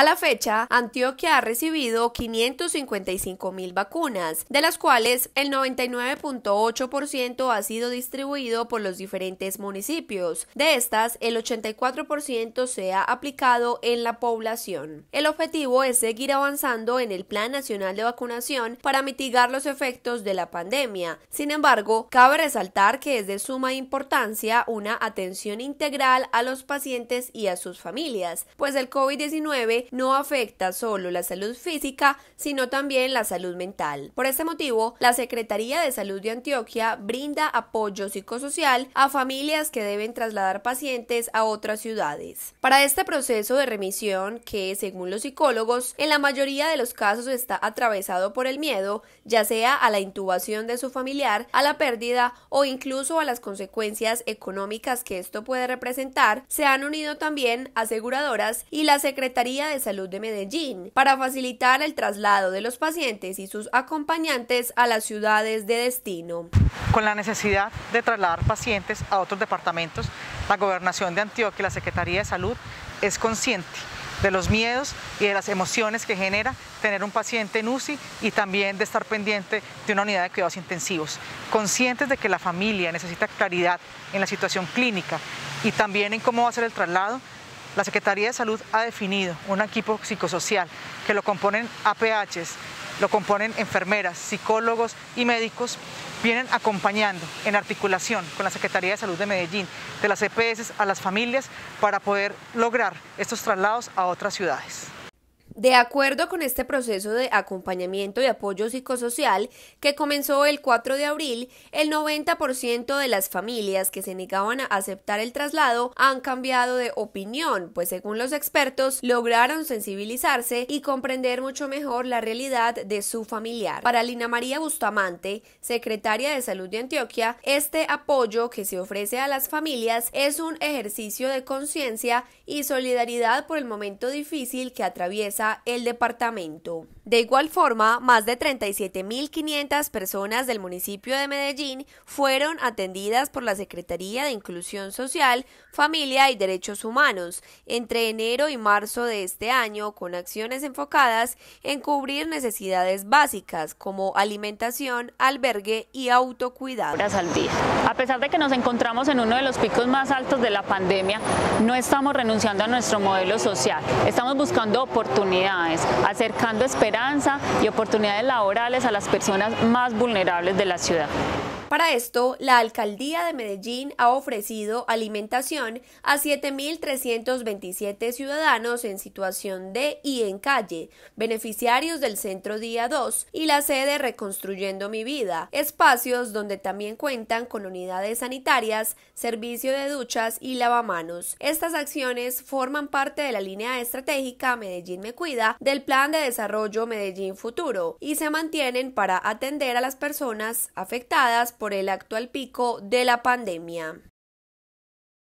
A la fecha, Antioquia ha recibido 555 mil vacunas, de las cuales el 99.8% ha sido distribuido por los diferentes municipios. De estas, el 84% se ha aplicado en la población. El objetivo es seguir avanzando en el Plan Nacional de Vacunación para mitigar los efectos de la pandemia. Sin embargo, cabe resaltar que es de suma importancia una atención integral a los pacientes y a sus familias, pues el COVID-19 no afecta solo la salud física, sino también la salud mental. Por este motivo, la Secretaría de Salud de Antioquia brinda apoyo psicosocial a familias que deben trasladar pacientes a otras ciudades. Para este proceso de remisión, que según los psicólogos, en la mayoría de los casos está atravesado por el miedo, ya sea a la intubación de su familiar, a la pérdida o incluso a las consecuencias económicas que esto puede representar, se han unido también aseguradoras y la Secretaría de Salud de Medellín para facilitar el traslado de los pacientes y sus acompañantes a las ciudades de destino. Con la necesidad de trasladar pacientes a otros departamentos, la Gobernación de Antioquia y la Secretaría de Salud es consciente de los miedos y de las emociones que genera tener un paciente en UCI y también de estar pendiente de una unidad de cuidados intensivos. Conscientes de que la familia necesita claridad en la situación clínica y también en cómo va a ser el traslado, la Secretaría de Salud ha definido un equipo psicosocial que lo componen APHs, lo componen enfermeras, psicólogos y médicos, vienen acompañando en articulación con la Secretaría de Salud de Medellín, de las EPS a las familias, para poder lograr estos traslados a otras ciudades. De acuerdo con este proceso de acompañamiento y apoyo psicosocial que comenzó el 4 de abril, el 90% de las familias que se negaban a aceptar el traslado han cambiado de opinión, pues según los expertos lograron sensibilizarse y comprender mucho mejor la realidad de su familiar. Para Lina María Bustamante, secretaria de Salud de Antioquia, este apoyo que se ofrece a las familias es un ejercicio de conciencia y solidaridad por el momento difícil que atraviesa el departamento. De igual forma, más de 37.500 personas del municipio de Medellín fueron atendidas por la Secretaría de Inclusión Social, Familia y Derechos Humanos entre enero y marzo de este año con acciones enfocadas en cubrir necesidades básicas como alimentación, albergue y autocuidado. A pesar de que nos encontramos en uno de los picos más altos de la pandemia, no estamos renunciando a nuestro modelo social. Estamos buscando oportunidades acercando esperanza y oportunidades laborales a las personas más vulnerables de la ciudad. Para esto, la Alcaldía de Medellín ha ofrecido alimentación a 7.327 ciudadanos en situación de y en calle, beneficiarios del Centro Día 2 y la sede Reconstruyendo mi vida, espacios donde también cuentan con unidades sanitarias, servicio de duchas y lavamanos. Estas acciones forman parte de la línea estratégica Medellín me cuida del Plan de Desarrollo Medellín Futuro y se mantienen para atender a las personas afectadas por el actual pico de la pandemia.